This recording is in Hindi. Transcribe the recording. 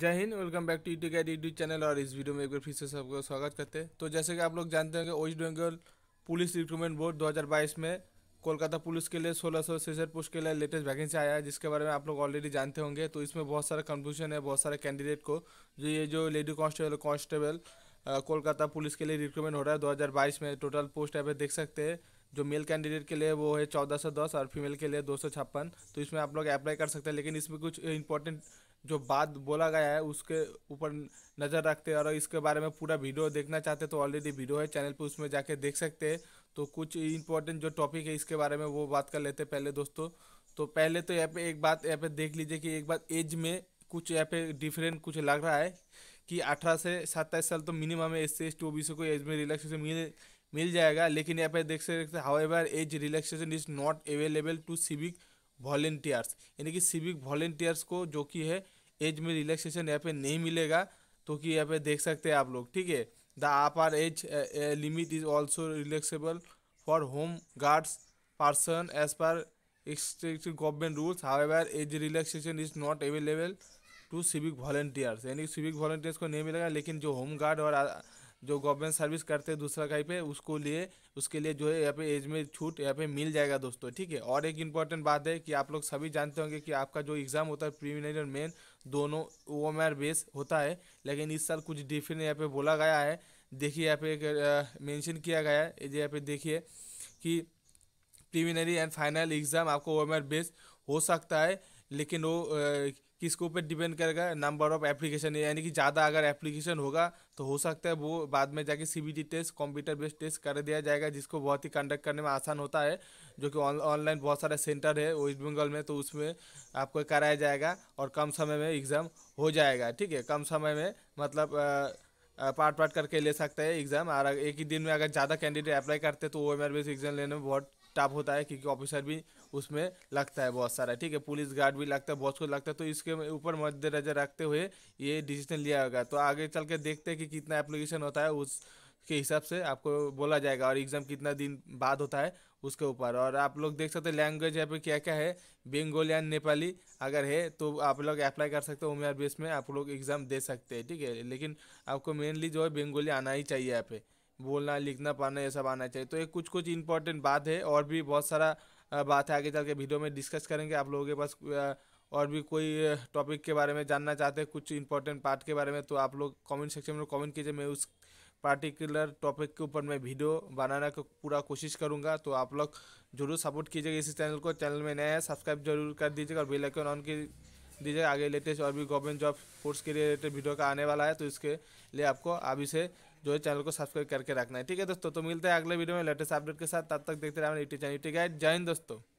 जय हिंद वेलकम बैक टू यूट्यूब का यूट्यूब चैनल और इस वीडियो में एक बार फिर से सबको स्वागत करते हैं तो जैसे कि आप लोग जानते हैं कि West Bengal police recruitment board 2022 में कोलकाता पुलिस के लिए सोलह सौ सेसठ पोस्ट के लिए लेटेस्ट वैकेंसी आया है जिसके बारे में आप लोग ऑलरेडी जानते होंगे तो इसमें बहुत सारा कन्फ्यूजन है बहुत सारे कैंडिडेट को जो ये जो lady constable constable Kolkata police के लिए रिक्रूटमेंट हो रहा है दो में टोटल पोस्ट आप देख सकते हैं जो मेल कैंडिडेट के लिए वो है चौदह सौ दस और फीमेल के लिए दो सौ छप्पन तो इसमें आप लोग अप्लाई कर सकते हैं लेकिन इसमें कुछ इंपॉर्टेंट जो बात बोला गया है उसके ऊपर नज़र रखते हैं और इसके बारे में पूरा वीडियो देखना चाहते तो ऑलरेडी वीडियो है चैनल पे उसमें जाके देख सकते हैं तो कुछ इंपॉर्टेंट जो टॉपिक है इसके बारे में वो बात कर लेते हैं पहले दोस्तों तो पहले तो यहाँ पे एक बात यहाँ पे देख लीजिए कि एक बात एज में कुछ यहाँ पे डिफरेंट कुछ लग रहा है कि अठारह से सत्ताईस साल तो मिनिमम है S C S T O B C को एज में रिलैक्सेशन मिल मिल जाएगा लेकिन यहाँ पे देख सकते however age relaxation is not available to civic volunteers यानी कि सिविक वॉलेंटियर्स को जो कि है एज में रिलैक्सेशन यहाँ पे नहीं मिलेगा तो कि यहाँ पे देख सकते हैं आप लोग ठीक है the upper age limit is also relaxable for home guards person as per strict government rules however age relaxation is not available to civic volunteers यानी सिविक वॉलेंटियर्स को नहीं मिलेगा लेकिन जो होम गार्ड और uh, जो गवर्नमेंट सर्विस करते हैं दूसरा कहीं पे उसको लिए उसके लिए जो है यहाँ पे एज में छूट यहाँ पे मिल जाएगा दोस्तों ठीक है और एक इम्पॉर्टेंट बात है कि आप लोग सभी जानते होंगे कि आपका जो एग्ज़ाम होता है प्रीमिनरी और मेन दोनों ओ एम आर बेस होता है लेकिन इस साल कुछ डिफरेंट यहाँ पे बोला गया है देखिए यहाँ पे एक मैंशन किया गया है यहाँ पे देखिए कि प्रीमिनरी एंड फाइनल एग्ज़ाम आपको ओ एम आर बेस हो सकता है लेकिन वो किस के ऊपर डिपेंड करेगा नंबर ऑफ एप्लीकेशन यानी कि ज़्यादा अगर एप्लीकेशन होगा तो हो सकता है वो बाद में जाके C test computer based test कर दिया जाएगा जिसको बहुत ही कंडक्ट करने में आसान होता है जो कि ऑनलाइन बहुत सारे सेंटर है वेस्ट बंगाल में तो उसमें आपको कराया जाएगा और कम समय में एग्ज़ाम हो जाएगा ठीक है कम समय में मतलब पार्ट पार्ट करके ले सकते हैं एग्ज़ाम और एक ही दिन में अगर ज़्यादा कैंडिडेट अप्लाई करते हैं तो ओ एम एग्ज़ाम लेने में बहुत टफ होता है क्योंकि ऑफिसर भी उसमें लगता है बहुत सारा ठीक है पुलिस गार्ड भी लगता है बहुत कुछ लगता है तो इसके ऊपर मद्देनजर रखते हुए ये डिसीजन लिया होगा तो आगे चल के देखते हैं कि कितना एप्लीकेशन होता है उस के हिसाब से आपको बोला जाएगा और एग्ज़ाम कितना दिन बाद होता है उसके ऊपर और आप लोग देख सकते हैं लैंग्वेज यहाँ पे क्या क्या है बेंगोल या नेपाली अगर है तो आप लोग अप्लाई कर सकते हो उम्मीद बेस में आप लोग एग्ज़ाम दे सकते हैं ठीक है लेकिन आपको मेनली जो है बेंगोली आना ही चाहिए यहाँ पे बोलना लिखना पढ़ना ये सब आना चाहिए तो ये कुछ कुछ इंपॉर्टेंट बात है और भी बहुत सारा बात है आगे चल के वीडियो में डिस्कस करेंगे आप लोगों के पास और भी कोई टॉपिक के बारे में जानना चाहते हैं कुछ इंपॉर्टेंट पार्ट के बारे में तो आप लोग कमेंट सेक्शन में कमेंट कीजिए मैं उस पार्टिकुलर टॉपिक के ऊपर मैं वीडियो बनाने का पूरा कोशिश करूंगा तो आप लोग जरूर सपोर्ट कीजिएगा इस चैनल को चैनल में नया है सब्सक्राइब जरूर कर दीजिएगा और बेलाइक ऑन की दीजिएगा आगे लेटेस्ट और भी गवर्नमेंट जॉब फोर्स के रिलेटेड वीडियो का आने वाला है तो इसके लिए आपको अभी से जो है चैनल को सब्सक्राइब करके रखना है ठीक है दोस्तों तो मिलते हैं अगले वीडियो में लेटेस्ट अपडेट के साथ तब तक देखते रहे यूट्यूब चैनल ठीक है जय हिंद दोस्तों